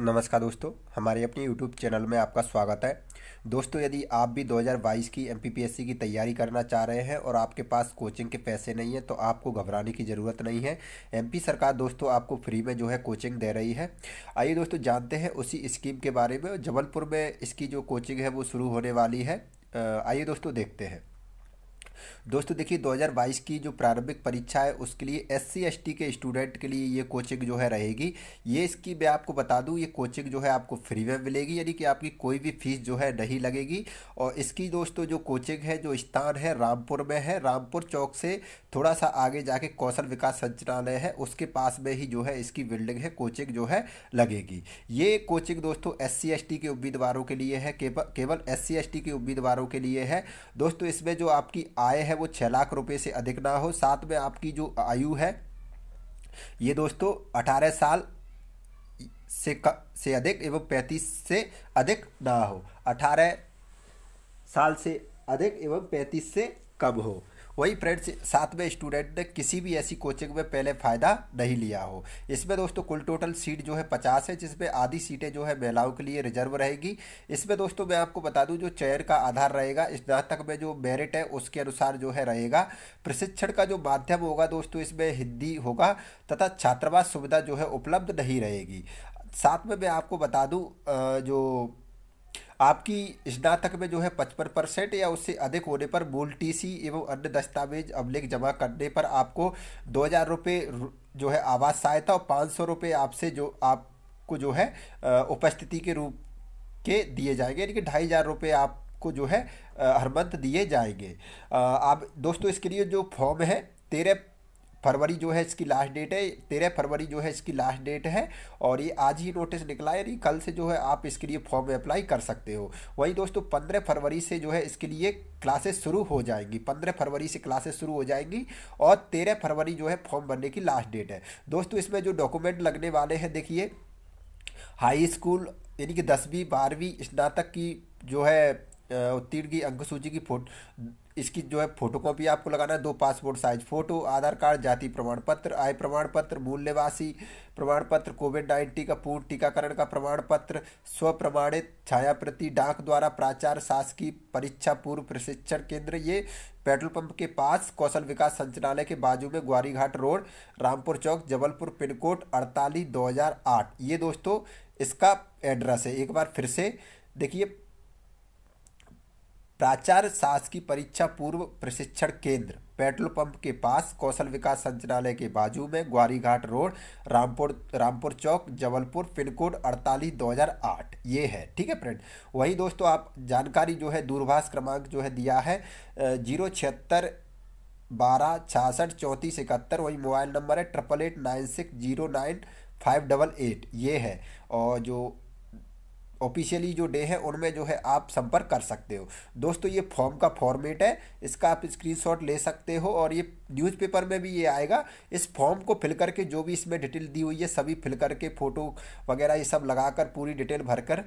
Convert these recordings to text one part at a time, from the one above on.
नमस्कार दोस्तों हमारे अपने यूट्यूब चैनल में आपका स्वागत है दोस्तों यदि आप भी 2022 की एम की तैयारी करना चाह रहे हैं और आपके पास कोचिंग के पैसे नहीं हैं तो आपको घबराने की ज़रूरत नहीं है एमपी सरकार दोस्तों आपको फ्री में जो है कोचिंग दे रही है आइए दोस्तों जानते हैं उसी स्कीम के बारे में जबलपुर में इसकी जो कोचिंग है वो शुरू होने वाली है आइए दोस्तों देखते हैं दोस्तों देखिए 2022 की जो प्रारंभिक परीक्षा है उसके लिए एस सी के स्टूडेंट के लिए ये कोचिंग जो है रहेगी ये इसकी मैं आपको बता दूँ ये कोचिंग जो है आपको फ्री में मिलेगी यानी कि आपकी कोई भी फीस जो है नहीं लगेगी और इसकी दोस्तों जो कोचिंग है जो स्थान है रामपुर में है रामपुर चौक से थोड़ा सा आगे जाके कौशल विकास संचालय है उसके पास में ही जो है इसकी बिल्डिंग है कोचिंग जो है लगेगी ये कोचिंग दोस्तों एस सी के उम्मीदवारों के लिए है केवल एस सी के उम्मीदवारों के लिए है दोस्तों इसमें जो आपकी आय है वो छः लाख रुपये से अधिक ना हो साथ में आपकी जो आयु है ये दोस्तों अठारह साल से क, से अधिक एवं पैंतीस से अधिक ना हो अठारह साल से अधिक एवं पैंतीस से कम हो वही फ्रेंड्स सातवें स्टूडेंट ने किसी भी ऐसी कोचिंग में पहले फ़ायदा नहीं लिया हो इसमें दोस्तों कुल टोटल सीट जो है पचास है जिसमें आधी सीटें जो है महिलाओं के लिए रिजर्व रहेगी इसमें दोस्तों मैं आपको बता दूँ जो चयन का आधार रहेगा स्नातक में जो मेरिट है उसके अनुसार जो है रहेगा प्रशिक्षण का जो माध्यम होगा दोस्तों इसमें हिंदी होगा तथा छात्रावास सुविधा जो है उपलब्ध नहीं रहेगी साथ में मैं आपको बता दूं जो आपकी स्नातक में जो है पचपन परसेंट या उससे अधिक होने पर मूल टीसी एवं अन्य दस्तावेज अभिलेख जमा करने पर आपको दो हज़ार रुपये जो है आवास सहायता और पाँच सौ रुपये आपसे जो आपको जो है उपस्थिति के रूप के दिए जाएंगे यानी कि ढाई हज़ार रुपये आपको जो है हर मंथ दिए जाएंगे आप दोस्तों इसके लिए जो फॉर्म है तेरह फरवरी जो है इसकी लास्ट डेट है तेरह फरवरी जो है इसकी लास्ट डेट है और ये आज ही नोटिस निकला है यानी कल से जो है आप इसके लिए फॉर्म अप्लाई कर सकते हो वहीं दोस्तों पंद्रह फरवरी से जो है इसके लिए क्लासेस शुरू हो जाएंगी पंद्रह फरवरी से क्लासेस शुरू हो जाएंगी और तेरह फरवरी जो है फॉर्म भरने की लास्ट डेट है दोस्तों इसमें जो डॉक्यूमेंट लगने वाले हैं देखिए हाई स्कूल यानी कि दसवीं बारहवीं स्नातक की जो है उत्तीर्ण की अंक सूची की फोटो इसकी जो है फोटोकॉपी आपको लगाना है दो passport size photo Aadhaar card जाति प्रमाण पत्र आय प्रमाण पत्र मूल निवासी प्रमाण पत्र कोविड नाइन्टीन का पूर्ण टीकाकरण का प्रमाण पत्र स्वप्रमाणित छाया प्रति डाक द्वारा प्राचार शासकीय परीक्षा पूर्व प्रशिक्षण केंद्र ये पेट्रोल पंप के पास कौशल विकास संचालय के बाजू में ग्वारीघाट रोड रामपुर चौक जबलपुर पिन कोड अड़तालीस दो ये दोस्तों इसका एड्रेस है एक बार फिर से देखिए प्राचार्य सास की परीक्षा पूर्व प्रशिक्षण केंद्र पेट्रोल पंप के पास कौशल विकास संचालय के बाजू में ग्वारीघाट रोड रामपुर रामपुर चौक जबलपुर पिन कोड अड़तालीस दो हज़ार आठ ये है ठीक है फ्रेंड वही दोस्तों आप जानकारी जो है दूरभाष क्रमांक जो है दिया है जीरो छिहत्तर बारह छियासठ चौंतीस इकहत्तर वही मोबाइल नंबर है triple eight nine six zero nine five double eight ये है और जो ऑफिशियली जो डे है उनमें जो है आप संपर्क कर सकते हो दोस्तों ये फॉर्म का फॉर्मेट है इसका आप स्क्रीनशॉट ले सकते हो और ये न्यूज़पेपर में भी ये आएगा इस फॉर्म को फिल करके जो भी इसमें डिटेल दी हुई है सभी फिल करके फ़ोटो वगैरह ये सब लगाकर पूरी डिटेल भरकर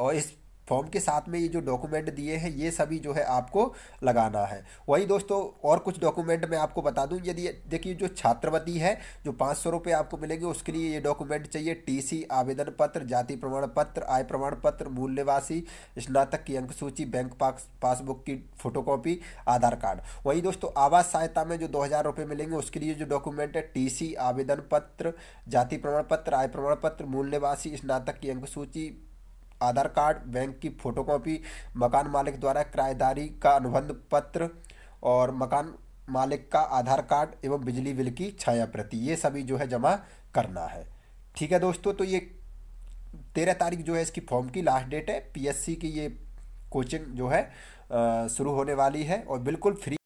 और इस फॉर्म के साथ में ये जो डॉक्यूमेंट दिए हैं ये सभी जो है आपको लगाना है वही दोस्तों और कुछ डॉक्यूमेंट मैं आपको बता दूं यदि देखिए जो छात्रवृत्ति है जो पाँच सौ रुपये आपको मिलेंगे उसके लिए ये डॉक्यूमेंट चाहिए टीसी आवेदन पत्र जाति प्रमाण पत्र आय प्रमाण पत्र मूल निवासी स्नातक की अंक सूची बैंक पासबुक की कॉपी आधार कार्ड वही दोस्तों आवास सहायता में जो दो हज़ार मिलेंगे उसके लिए जो डॉक्यूमेंट है सी आवेदन पत्र जाति प्रमाण पत्र आय प्रमाण पत्र मूल निवासी स्नातक की अंक सूची आधार कार्ड बैंक की फोटोकॉपी मकान मालिक द्वारा किराएदारी का अनुबंध पत्र और मकान मालिक का आधार कार्ड एवं बिजली बिल की छाया प्रति ये सभी जो है जमा करना है ठीक है दोस्तों तो ये तेरह तारीख जो है इसकी फॉर्म की लास्ट डेट है पीएससी की ये कोचिंग जो है शुरू होने वाली है और बिल्कुल फ्री